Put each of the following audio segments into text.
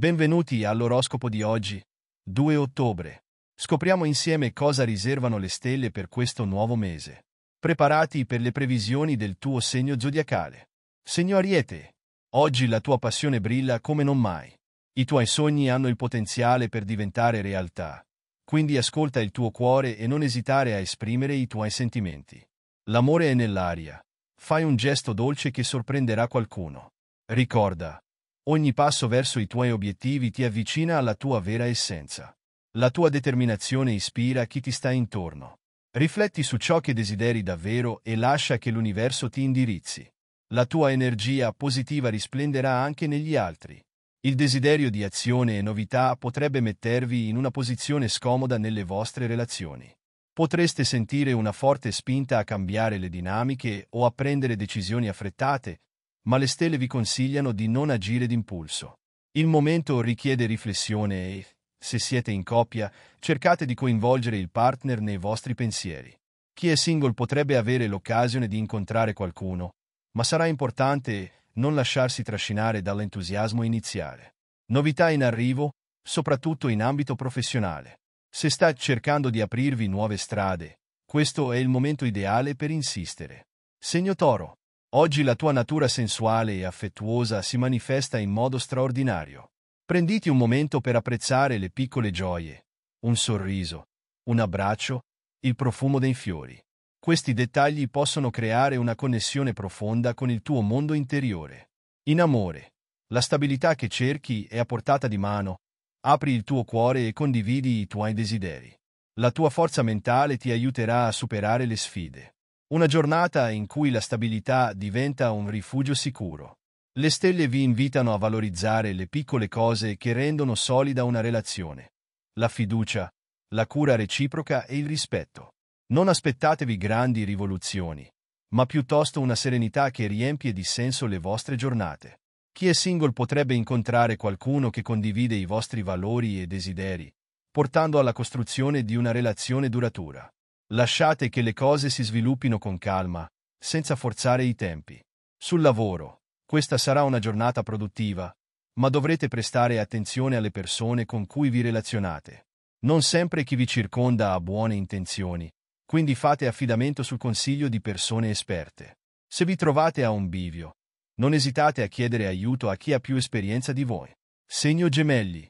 Benvenuti all'oroscopo di oggi, 2 ottobre. Scopriamo insieme cosa riservano le stelle per questo nuovo mese. Preparati per le previsioni del tuo segno zodiacale. Segno Ariete, oggi la tua passione brilla come non mai. I tuoi sogni hanno il potenziale per diventare realtà. Quindi ascolta il tuo cuore e non esitare a esprimere i tuoi sentimenti. L'amore è nell'aria. Fai un gesto dolce che sorprenderà qualcuno. Ricorda, Ogni passo verso i tuoi obiettivi ti avvicina alla tua vera essenza. La tua determinazione ispira chi ti sta intorno. Rifletti su ciò che desideri davvero e lascia che l'universo ti indirizzi. La tua energia positiva risplenderà anche negli altri. Il desiderio di azione e novità potrebbe mettervi in una posizione scomoda nelle vostre relazioni. Potreste sentire una forte spinta a cambiare le dinamiche o a prendere decisioni affrettate, ma le stelle vi consigliano di non agire d'impulso. Il momento richiede riflessione e, se siete in coppia, cercate di coinvolgere il partner nei vostri pensieri. Chi è single potrebbe avere l'occasione di incontrare qualcuno, ma sarà importante non lasciarsi trascinare dall'entusiasmo iniziale. Novità in arrivo, soprattutto in ambito professionale. Se sta cercando di aprirvi nuove strade, questo è il momento ideale per insistere. Segno toro. Oggi la tua natura sensuale e affettuosa si manifesta in modo straordinario. Prenditi un momento per apprezzare le piccole gioie, un sorriso, un abbraccio, il profumo dei fiori. Questi dettagli possono creare una connessione profonda con il tuo mondo interiore. In amore, la stabilità che cerchi è a portata di mano, apri il tuo cuore e condividi i tuoi desideri. La tua forza mentale ti aiuterà a superare le sfide. Una giornata in cui la stabilità diventa un rifugio sicuro. Le stelle vi invitano a valorizzare le piccole cose che rendono solida una relazione. La fiducia, la cura reciproca e il rispetto. Non aspettatevi grandi rivoluzioni, ma piuttosto una serenità che riempie di senso le vostre giornate. Chi è single potrebbe incontrare qualcuno che condivide i vostri valori e desideri, portando alla costruzione di una relazione duratura. Lasciate che le cose si sviluppino con calma, senza forzare i tempi. Sul lavoro, questa sarà una giornata produttiva, ma dovrete prestare attenzione alle persone con cui vi relazionate. Non sempre chi vi circonda ha buone intenzioni, quindi fate affidamento sul consiglio di persone esperte. Se vi trovate a un bivio, non esitate a chiedere aiuto a chi ha più esperienza di voi. Segno gemelli.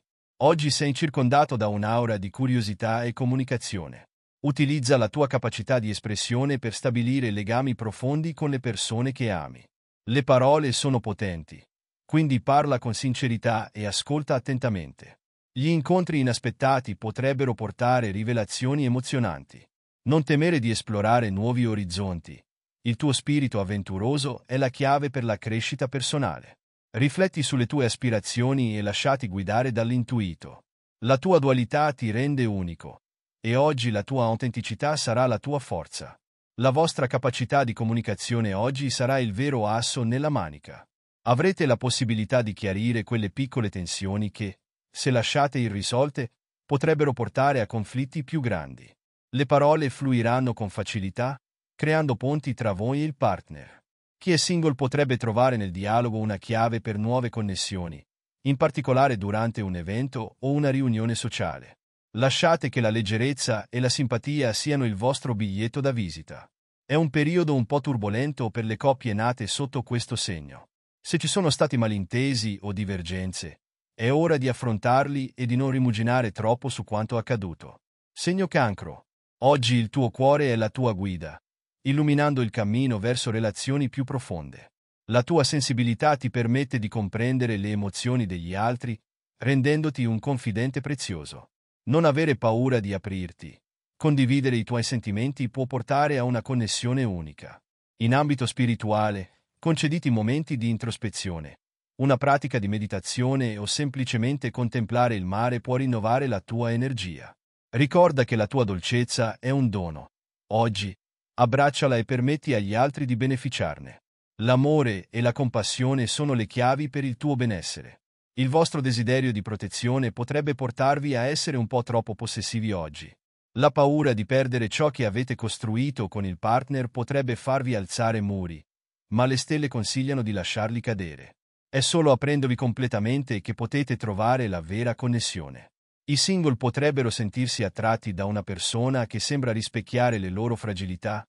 Oggi sei circondato da un'aura di curiosità e comunicazione. Utilizza la tua capacità di espressione per stabilire legami profondi con le persone che ami. Le parole sono potenti, quindi parla con sincerità e ascolta attentamente. Gli incontri inaspettati potrebbero portare rivelazioni emozionanti. Non temere di esplorare nuovi orizzonti. Il tuo spirito avventuroso è la chiave per la crescita personale. Rifletti sulle tue aspirazioni e lasciati guidare dall'intuito. La tua dualità ti rende unico. E oggi la tua autenticità sarà la tua forza. La vostra capacità di comunicazione oggi sarà il vero asso nella manica. Avrete la possibilità di chiarire quelle piccole tensioni che, se lasciate irrisolte, potrebbero portare a conflitti più grandi. Le parole fluiranno con facilità, creando ponti tra voi e il partner. Chi è single potrebbe trovare nel dialogo una chiave per nuove connessioni, in particolare durante un evento o una riunione sociale. Lasciate che la leggerezza e la simpatia siano il vostro biglietto da visita. È un periodo un po' turbolento per le coppie nate sotto questo segno. Se ci sono stati malintesi o divergenze, è ora di affrontarli e di non rimuginare troppo su quanto accaduto. Segno cancro. Oggi il tuo cuore è la tua guida, illuminando il cammino verso relazioni più profonde. La tua sensibilità ti permette di comprendere le emozioni degli altri, rendendoti un confidente prezioso. Non avere paura di aprirti. Condividere i tuoi sentimenti può portare a una connessione unica. In ambito spirituale, concediti momenti di introspezione. Una pratica di meditazione o semplicemente contemplare il mare può rinnovare la tua energia. Ricorda che la tua dolcezza è un dono. Oggi, abbracciala e permetti agli altri di beneficiarne. L'amore e la compassione sono le chiavi per il tuo benessere. Il vostro desiderio di protezione potrebbe portarvi a essere un po' troppo possessivi oggi. La paura di perdere ciò che avete costruito con il partner potrebbe farvi alzare muri, ma le stelle consigliano di lasciarli cadere. È solo aprendovi completamente che potete trovare la vera connessione. I single potrebbero sentirsi attratti da una persona che sembra rispecchiare le loro fragilità,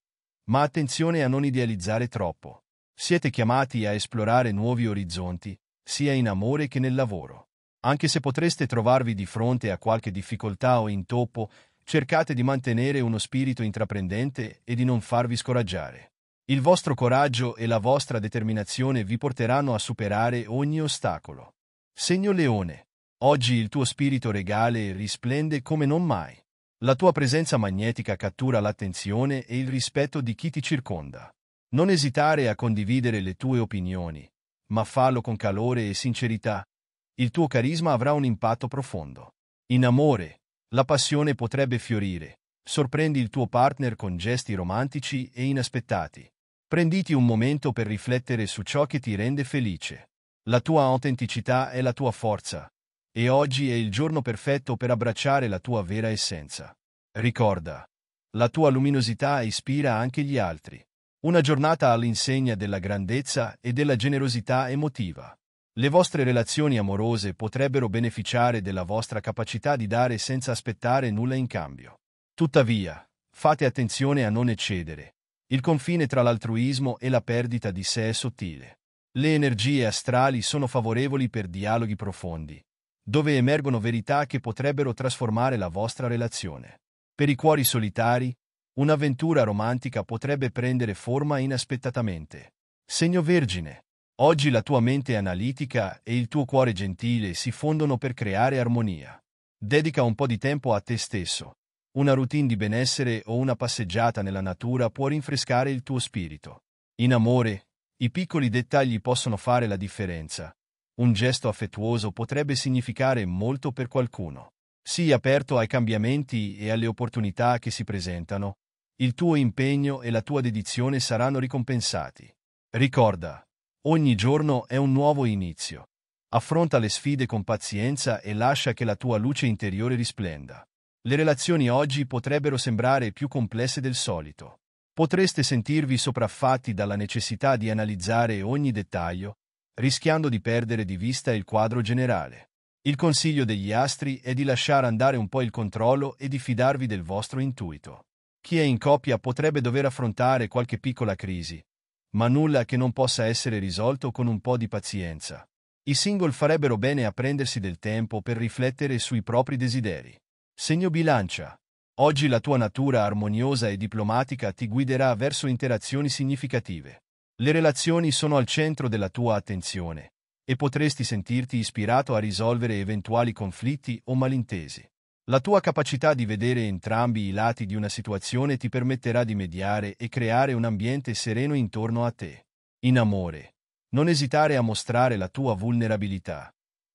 ma attenzione a non idealizzare troppo. Siete chiamati a esplorare nuovi orizzonti, sia in amore che nel lavoro. Anche se potreste trovarvi di fronte a qualche difficoltà o intoppo, cercate di mantenere uno spirito intraprendente e di non farvi scoraggiare. Il vostro coraggio e la vostra determinazione vi porteranno a superare ogni ostacolo. Segno Leone, oggi il tuo spirito regale risplende come non mai. La tua presenza magnetica cattura l'attenzione e il rispetto di chi ti circonda. Non esitare a condividere le tue opinioni, ma fallo con calore e sincerità. Il tuo carisma avrà un impatto profondo. In amore, la passione potrebbe fiorire. Sorprendi il tuo partner con gesti romantici e inaspettati. Prenditi un momento per riflettere su ciò che ti rende felice. La tua autenticità è la tua forza. E oggi è il giorno perfetto per abbracciare la tua vera essenza. Ricorda, la tua luminosità ispira anche gli altri. Una giornata all'insegna della grandezza e della generosità emotiva. Le vostre relazioni amorose potrebbero beneficiare della vostra capacità di dare senza aspettare nulla in cambio. Tuttavia, fate attenzione a non eccedere. Il confine tra l'altruismo e la perdita di sé è sottile. Le energie astrali sono favorevoli per dialoghi profondi, dove emergono verità che potrebbero trasformare la vostra relazione. Per i cuori solitari, un'avventura romantica potrebbe prendere forma inaspettatamente. Segno Vergine. Oggi la tua mente analitica e il tuo cuore gentile si fondono per creare armonia. Dedica un po' di tempo a te stesso. Una routine di benessere o una passeggiata nella natura può rinfrescare il tuo spirito. In amore, i piccoli dettagli possono fare la differenza. Un gesto affettuoso potrebbe significare molto per qualcuno. Sii aperto ai cambiamenti e alle opportunità che si presentano, il tuo impegno e la tua dedizione saranno ricompensati. Ricorda, ogni giorno è un nuovo inizio. Affronta le sfide con pazienza e lascia che la tua luce interiore risplenda. Le relazioni oggi potrebbero sembrare più complesse del solito. Potreste sentirvi sopraffatti dalla necessità di analizzare ogni dettaglio, rischiando di perdere di vista il quadro generale. Il consiglio degli astri è di lasciare andare un po' il controllo e di fidarvi del vostro intuito. Chi è in coppia potrebbe dover affrontare qualche piccola crisi, ma nulla che non possa essere risolto con un po' di pazienza. I single farebbero bene a prendersi del tempo per riflettere sui propri desideri. Segno bilancia. Oggi la tua natura armoniosa e diplomatica ti guiderà verso interazioni significative. Le relazioni sono al centro della tua attenzione e potresti sentirti ispirato a risolvere eventuali conflitti o malintesi. La tua capacità di vedere entrambi i lati di una situazione ti permetterà di mediare e creare un ambiente sereno intorno a te. In amore, non esitare a mostrare la tua vulnerabilità.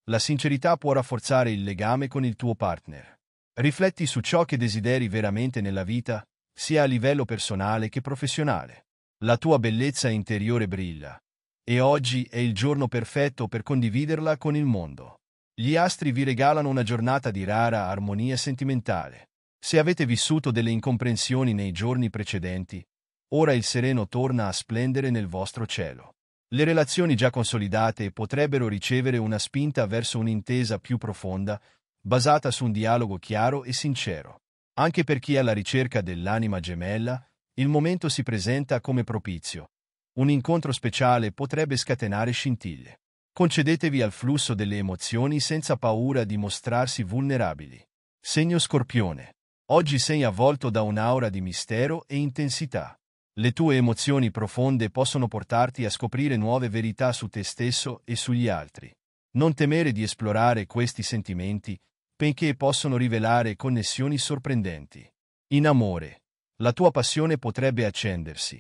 La sincerità può rafforzare il legame con il tuo partner. Rifletti su ciò che desideri veramente nella vita, sia a livello personale che professionale. La tua bellezza interiore brilla. E oggi è il giorno perfetto per condividerla con il mondo. Gli astri vi regalano una giornata di rara armonia sentimentale. Se avete vissuto delle incomprensioni nei giorni precedenti, ora il sereno torna a splendere nel vostro cielo. Le relazioni già consolidate potrebbero ricevere una spinta verso un'intesa più profonda, basata su un dialogo chiaro e sincero. Anche per chi è alla ricerca dell'anima gemella, il momento si presenta come propizio. Un incontro speciale potrebbe scatenare scintille. Concedetevi al flusso delle emozioni senza paura di mostrarsi vulnerabili. Segno Scorpione. Oggi sei avvolto da un'aura di mistero e intensità. Le tue emozioni profonde possono portarti a scoprire nuove verità su te stesso e sugli altri. Non temere di esplorare questi sentimenti, benché possono rivelare connessioni sorprendenti. In amore, la tua passione potrebbe accendersi.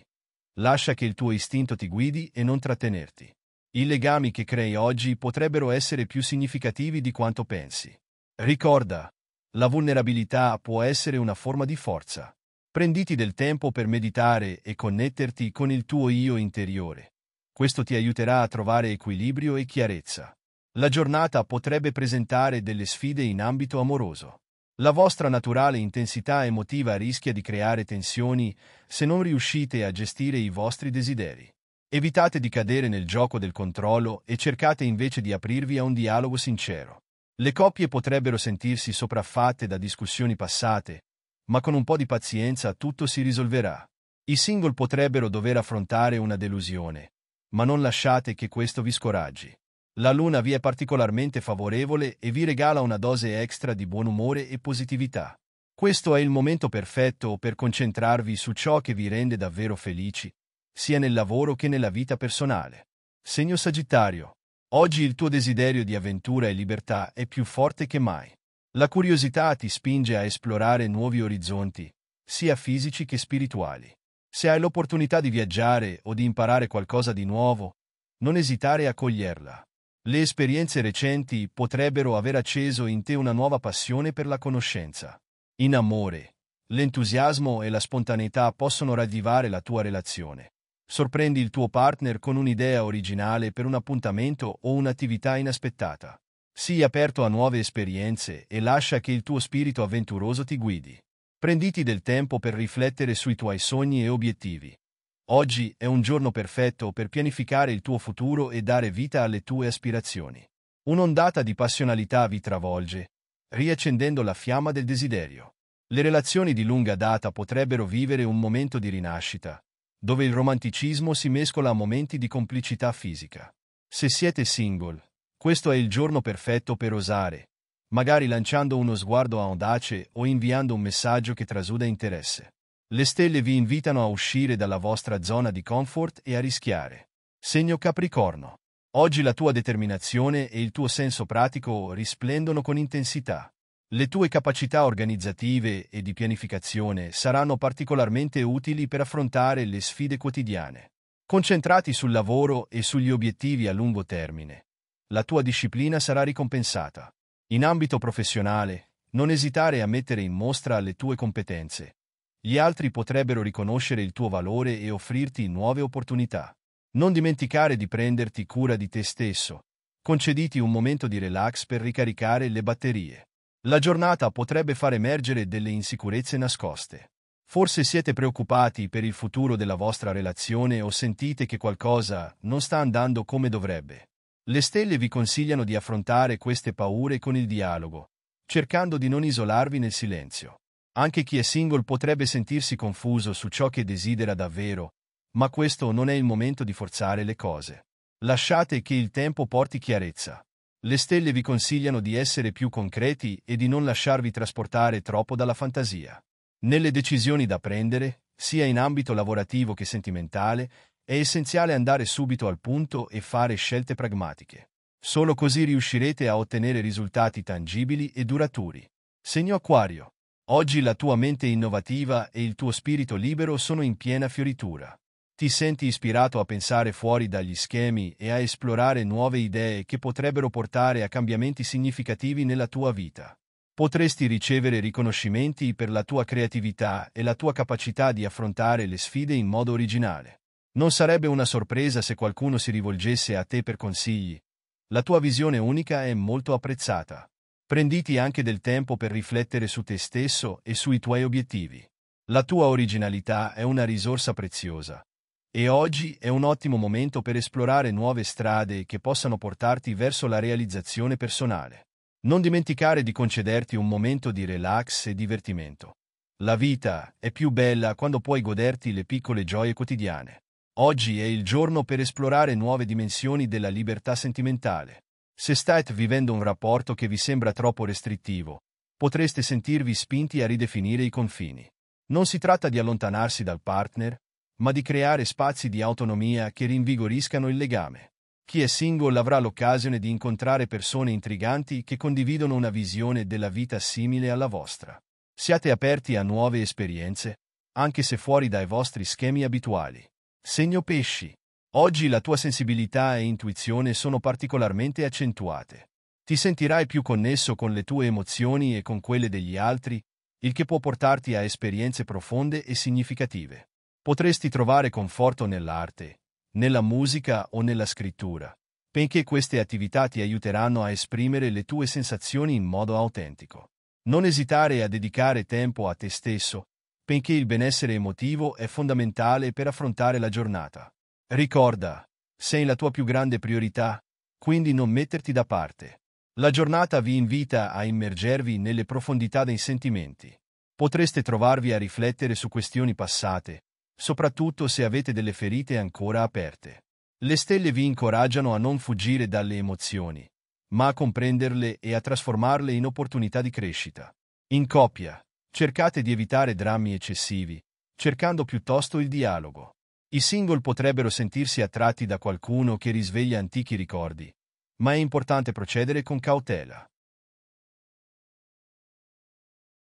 Lascia che il tuo istinto ti guidi e non trattenerti. I legami che crei oggi potrebbero essere più significativi di quanto pensi. Ricorda, la vulnerabilità può essere una forma di forza. Prenditi del tempo per meditare e connetterti con il tuo io interiore. Questo ti aiuterà a trovare equilibrio e chiarezza. La giornata potrebbe presentare delle sfide in ambito amoroso. La vostra naturale intensità emotiva rischia di creare tensioni se non riuscite a gestire i vostri desideri. Evitate di cadere nel gioco del controllo e cercate invece di aprirvi a un dialogo sincero. Le coppie potrebbero sentirsi sopraffatte da discussioni passate, ma con un po' di pazienza tutto si risolverà. I single potrebbero dover affrontare una delusione, ma non lasciate che questo vi scoraggi. La luna vi è particolarmente favorevole e vi regala una dose extra di buon umore e positività. Questo è il momento perfetto per concentrarvi su ciò che vi rende davvero felici sia nel lavoro che nella vita personale. Segno Sagittario. Oggi il tuo desiderio di avventura e libertà è più forte che mai. La curiosità ti spinge a esplorare nuovi orizzonti, sia fisici che spirituali. Se hai l'opportunità di viaggiare o di imparare qualcosa di nuovo, non esitare a coglierla. Le esperienze recenti potrebbero aver acceso in te una nuova passione per la conoscenza. In amore, l'entusiasmo e la spontaneità possono ravvivare la tua relazione. Sorprendi il tuo partner con un'idea originale per un appuntamento o un'attività inaspettata. Sii aperto a nuove esperienze e lascia che il tuo spirito avventuroso ti guidi. Prenditi del tempo per riflettere sui tuoi sogni e obiettivi. Oggi è un giorno perfetto per pianificare il tuo futuro e dare vita alle tue aspirazioni. Un'ondata di passionalità vi travolge, riaccendendo la fiamma del desiderio. Le relazioni di lunga data potrebbero vivere un momento di rinascita, dove il romanticismo si mescola a momenti di complicità fisica. Se siete single, questo è il giorno perfetto per osare, magari lanciando uno sguardo audace o inviando un messaggio che trasuda interesse. Le stelle vi invitano a uscire dalla vostra zona di comfort e a rischiare. Segno Capricorno. Oggi la tua determinazione e il tuo senso pratico risplendono con intensità. Le tue capacità organizzative e di pianificazione saranno particolarmente utili per affrontare le sfide quotidiane. Concentrati sul lavoro e sugli obiettivi a lungo termine, la tua disciplina sarà ricompensata. In ambito professionale, non esitare a mettere in mostra le tue competenze. Gli altri potrebbero riconoscere il tuo valore e offrirti nuove opportunità. Non dimenticare di prenderti cura di te stesso. Concediti un momento di relax per ricaricare le batterie. La giornata potrebbe far emergere delle insicurezze nascoste. Forse siete preoccupati per il futuro della vostra relazione o sentite che qualcosa non sta andando come dovrebbe. Le stelle vi consigliano di affrontare queste paure con il dialogo, cercando di non isolarvi nel silenzio. Anche chi è single potrebbe sentirsi confuso su ciò che desidera davvero, ma questo non è il momento di forzare le cose. Lasciate che il tempo porti chiarezza le stelle vi consigliano di essere più concreti e di non lasciarvi trasportare troppo dalla fantasia. Nelle decisioni da prendere, sia in ambito lavorativo che sentimentale, è essenziale andare subito al punto e fare scelte pragmatiche. Solo così riuscirete a ottenere risultati tangibili e duraturi. Segno Aquario. Oggi la tua mente innovativa e il tuo spirito libero sono in piena fioritura ti senti ispirato a pensare fuori dagli schemi e a esplorare nuove idee che potrebbero portare a cambiamenti significativi nella tua vita. Potresti ricevere riconoscimenti per la tua creatività e la tua capacità di affrontare le sfide in modo originale. Non sarebbe una sorpresa se qualcuno si rivolgesse a te per consigli. La tua visione unica è molto apprezzata. Prenditi anche del tempo per riflettere su te stesso e sui tuoi obiettivi. La tua originalità è una risorsa preziosa e oggi è un ottimo momento per esplorare nuove strade che possano portarti verso la realizzazione personale. Non dimenticare di concederti un momento di relax e divertimento. La vita è più bella quando puoi goderti le piccole gioie quotidiane. Oggi è il giorno per esplorare nuove dimensioni della libertà sentimentale. Se state vivendo un rapporto che vi sembra troppo restrittivo, potreste sentirvi spinti a ridefinire i confini. Non si tratta di allontanarsi dal partner, ma di creare spazi di autonomia che rinvigoriscano il legame. Chi è single avrà l'occasione di incontrare persone intriganti che condividono una visione della vita simile alla vostra. Siate aperti a nuove esperienze, anche se fuori dai vostri schemi abituali. Segno pesci. Oggi la tua sensibilità e intuizione sono particolarmente accentuate. Ti sentirai più connesso con le tue emozioni e con quelle degli altri, il che può portarti a esperienze profonde e significative potresti trovare conforto nell'arte, nella musica o nella scrittura, benché queste attività ti aiuteranno a esprimere le tue sensazioni in modo autentico. Non esitare a dedicare tempo a te stesso, benché il benessere emotivo è fondamentale per affrontare la giornata. Ricorda, sei la tua più grande priorità, quindi non metterti da parte. La giornata vi invita a immergervi nelle profondità dei sentimenti. Potreste trovarvi a riflettere su questioni passate, soprattutto se avete delle ferite ancora aperte. Le stelle vi incoraggiano a non fuggire dalle emozioni, ma a comprenderle e a trasformarle in opportunità di crescita. In coppia, cercate di evitare drammi eccessivi, cercando piuttosto il dialogo. I single potrebbero sentirsi attratti da qualcuno che risveglia antichi ricordi, ma è importante procedere con cautela.